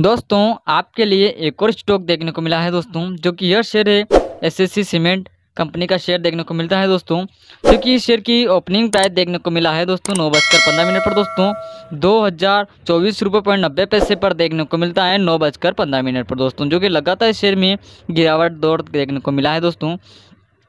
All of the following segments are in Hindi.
दोस्तों आपके लिए एक और स्टॉक देखने को मिला है दोस्तों जो कि यह शेयर है एसएससी सीमेंट कंपनी का शेयर देखने को मिलता है दोस्तों क्योंकि इस शेयर की ओपनिंग प्राइस देखने को मिला है दोस्तों नौ बजकर पंद्रह मिनट पर दोस्तों दो हज़ार चौबीस रुपये पॉइंट नब्बे पैसे पर देखने को मिलता है नौ बजकर पंद्रह मिनट पर दोस्तों जो कि लगातार शेयर में गिरावट दौड़ देखने को मिला है दोस्तों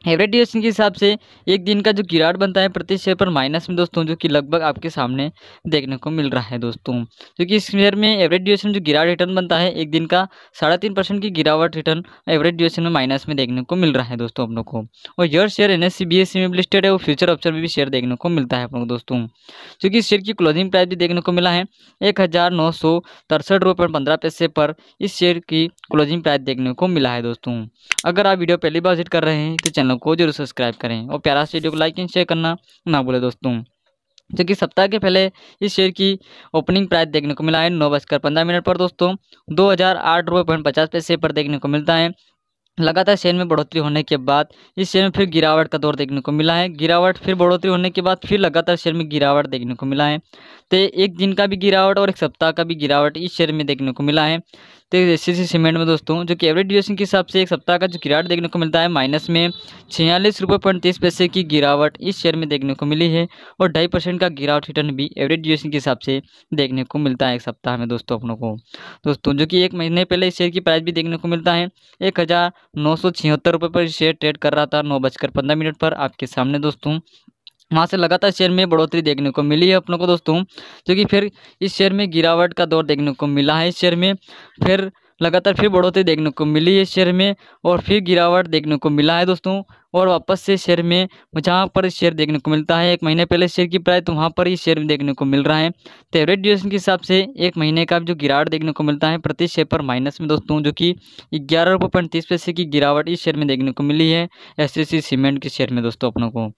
एवरेज ड्यूरेशन के हिसाब से एक दिन का जो गिरावट बनता है प्रति शेयर पर माइनस में दोस्तों जो कि लगभग आपके सामने देखने को मिल रहा है दोस्तों क्योंकि इस शेयर में एवरेज ड्यूरेशन जो गिरावट रिटर्न बनता है एक दिन का साढ़े तीन परसेंट की गिरावट रिटर्न एवरेज ड्यूरेशन में माइनस में देखने को मिल रहा है दोस्तों अपनों को और यर शेयर एन एस में लिस्टेड है वो फ्यूचर ऑप्शन में भी शेयर देखने को मिलता है अपनों को दोस्तों क्योंकि इस शेयर की क्लोजिंग प्राइस भी देखने को मिला है एक हज़ार नौ सौ तिरसठ रुपये पंद्रह पैसे पर इस शेयर की क्लोजिंग प्राइस देखने को मिला है दोस्तों अगर आप वीडियो पहली बार विजिट कर रहे हैं तो चैनल चैनल को जरूर सब्सक्राइब करें और प्यारा से वीडियो को लाइक एंड शेयर करना ना भूलें दोस्तों जबकि सप्ताह के पहले इस शेयर की ओपनिंग प्राइस देखने को मिला है नौ बजकर पंद्रह मिनट पर दोस्तों दो हज़ार आठ रुपये पॉइंट पचास पैसे पर देखने को मिलता है लगातार शेयर में बढ़ोतरी होने के बाद इस शेयर में फिर गिरावट का दौर देखने को मिला है गिरावट फिर बढ़ोतरी होने के बाद फिर लगातार शेयर में गिरावट देखने को मिला है तो एक दिन का भी गिरावट और एक सप्ताह का भी गिरावट इस शेयर में देखने को मिला है तो सी सीमेंट में दोस्तों जो कि एवरेज ड्यूरेशन के हिसाब से एक सप्ताह का जो गिरावट देखने को मिलता है माइनस में छियालीस रुपये पैंतीस पैसे की गिरावट इस शेयर में देखने को मिली है और ढाई परसेंट का गिरावट रिटर्न भी एवरेज ड्यूरेशन के हिसाब से देखने को मिलता है एक सप्ताह में दोस्तों अपनों को दोस्तों जो कि एक महीने पहले इस शेयर की प्राइस भी देखने को मिलता है एक हज़ार नौ सौ छिहत्तर रुपये पर शेयर ट्रेड कर रहा था नौ बजकर पंद्रह मिनट पर आपके सामने दोस्तों वहाँ से लगातार शेयर में बढ़ोतरी देखने को मिली है अपनों को दोस्तों जो कि फिर इस शेयर में गिरावट का दौर देखने को मिला है इस शेयर में फिर लगातार फिर बढ़ोतरी देखने को मिली है शेयर में और फिर गिरावट देखने को मिला है दोस्तों और वापस से शेयर में जहाँ पर शेयर देखने को मिलता है एक महीने पहले शेयर की प्राइस तो वहाँ पर ही शेयर देखने को मिल रहा है तो एवरेज ड्यूरेशन के हिसाब से एक महीने का जो गिरावट देखने को मिलता है प्रति शेयर पर माइनस में दोस्तों जो कि ग्यारह रुपये पैंतीस पैसे की गिरावट इस शेयर में देखने को मिली है एस सीमेंट के शेयर में दोस्तों अपनों को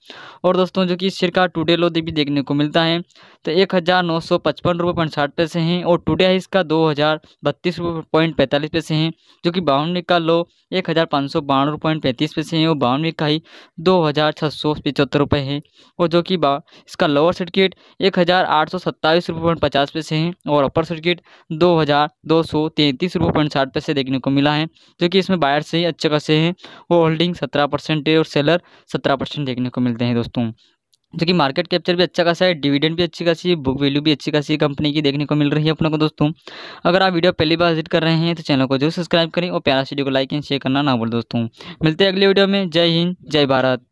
और दोस्तों जो कि इस शेयर का टूडे लो भी देखने को मिलता है तो एक हज़ार नौ सौ पचपन रुपये साठ पैसे हैं और टूडे है इसका दो हज़ार बत्तीस रुपये पॉइंट पैंतालीस पैसे हैं जो कि बावनवे का लो एक हज़ार पाँच सौ बानवे पॉइंट पैंतीस पैसे हैं और बावनवे इसका ही दो हज़ार छः सौ पिचहत्तर रुपये है और जो कि बा इसका लोअर सर्किट एक हज़ार आठ सौ सत्ताईस रुपये पॉइंट पचास पैसे हैं और अपर सर्किट दो हज़ार दो सौ तैंतीस रुपये पॉइंट साठ पैसे देखने को मिला है जो कि इसमें बायर से ही अच्छे खासे हैं वो होल्डिंग सत्रह परसेंट है और सेलर सत्रह परसेंट देखने को मिलते हैं दोस्तों जो कि मार्केट कैप्चर भी अच्छा खासा है डिविडेंड भी अच्छी खासी बुक वैल्यू भी अच्छी खासी कंपनी की देखने को मिल रही है अपने को दोस्तों अगर आप वीडियो पहली बार विजिट कर रहे हैं तो चैनल को जरूर सब्सक्राइब करें और प्यारा वीडियो को लाइक एंड शेयर करना ना भूल दोस्तों मिलते हैं अगले वीडियो में जय हिंद जय भारत